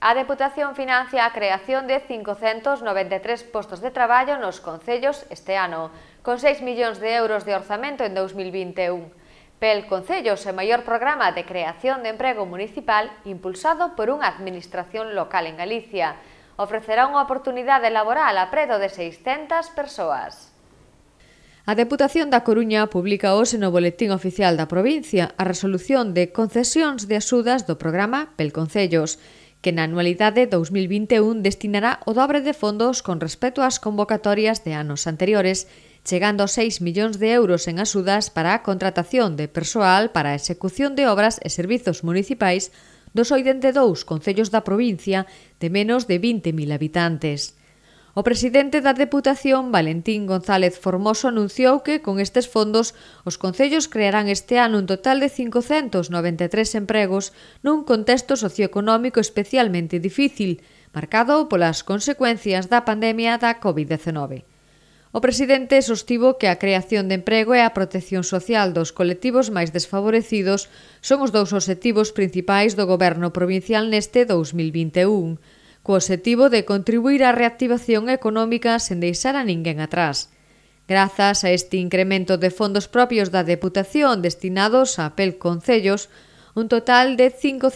A Deputación financia a creación de 593 postos de traballo nos concellos este ano, con 6 millóns de euros de orzamento en 2021. Pel Concellos é o maior programa de creación de emprego municipal impulsado por unha administración local en Galicia. Ofrecerá unha oportunidade laboral a preto de 600 persoas. A Deputación da Coruña publica hoxe no Boletín Oficial da Provincia a resolución de concesións de axudas do programa Pel Concellos, que na anualidade 2021 destinará o dobre de fondos con respecto ás convocatorias de anos anteriores, chegando a 6 millóns de euros en axudas para a contratación de persoal para a execución de obras e servizos municipais dos 82 concellos da provincia de menos de 20.000 habitantes. O presidente da Deputación, Valentín González Formoso, anunciou que con estes fondos os concellos crearán este ano un total de 593 empregos nun contexto socioeconómico especialmente difícil, marcado polas consecuencias da pandemia da COVID-19. O presidente sostivo que a creación de emprego e a protección social dos colectivos máis desfavorecidos son os dous obxectivos principais do goberno provincial neste 2021 co obxectivo de contribuir á reactivación económica sen deixar a ninguén atrás. Grazas a este incremento de fondos propios da Deputación destinados a pel concellos, un total de 593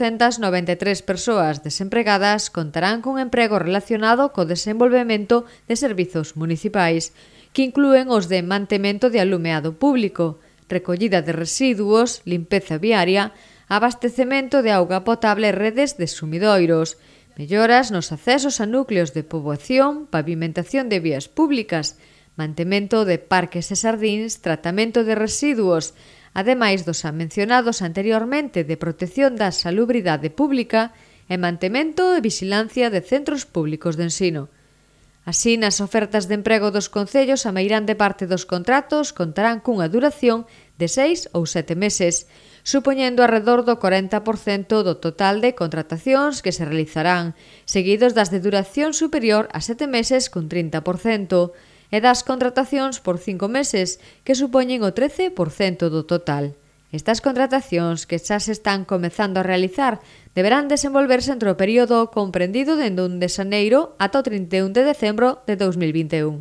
persoas desempregadas contarán con emprego relacionado co desenvolvemento de servizos municipais, que inclúen os de mantemento de alumeado público, recollida de residuos, limpeza viaria, abastecemento de auga potable e redes de sumidoiros, Melloras nos accesos a núcleos de poboación, pavimentación de vías públicas, mantemento de parques e sardins, tratamento de residuos, ademais dos mencionados anteriormente de protección da salubridade pública e mantemento e vigilancia de centros públicos de ensino. Así, nas ofertas de emprego dos concellos, a meirande parte dos contratos contarán cunha duración de seis ou sete meses, supoñendo arredor do 40% do total de contratacións que se realizarán, seguidos das de duración superior a sete meses con 30%, e das contratacións por cinco meses, que supoñen o 13% do total. Estas contratacións que xa se están comezando a realizar deberán desenvolverse entre o período comprendido dende 1 de xaneiro ata o 31 de decembro de 2021.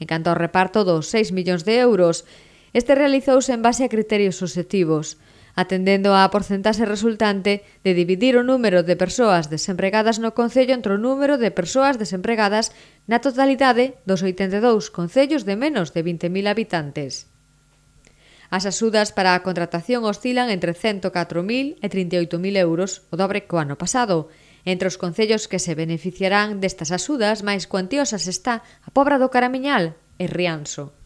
En canto ao reparto dos 6 millóns de euros Este realizouse en base a criterios subjetivos, atendendo á porcentaxe resultante de dividir o número de persoas desempregadas no Concello entre o número de persoas desempregadas na totalidade dos 82 concellos de menos de 20.000 habitantes. As axudas para a contratación oscilan entre 104.000 e 38.000 euros, o dobre co ano pasado. Entre os concellos que se beneficiarán destas axudas máis cuantiosas está a Pobra do Caramiñal e Rianso.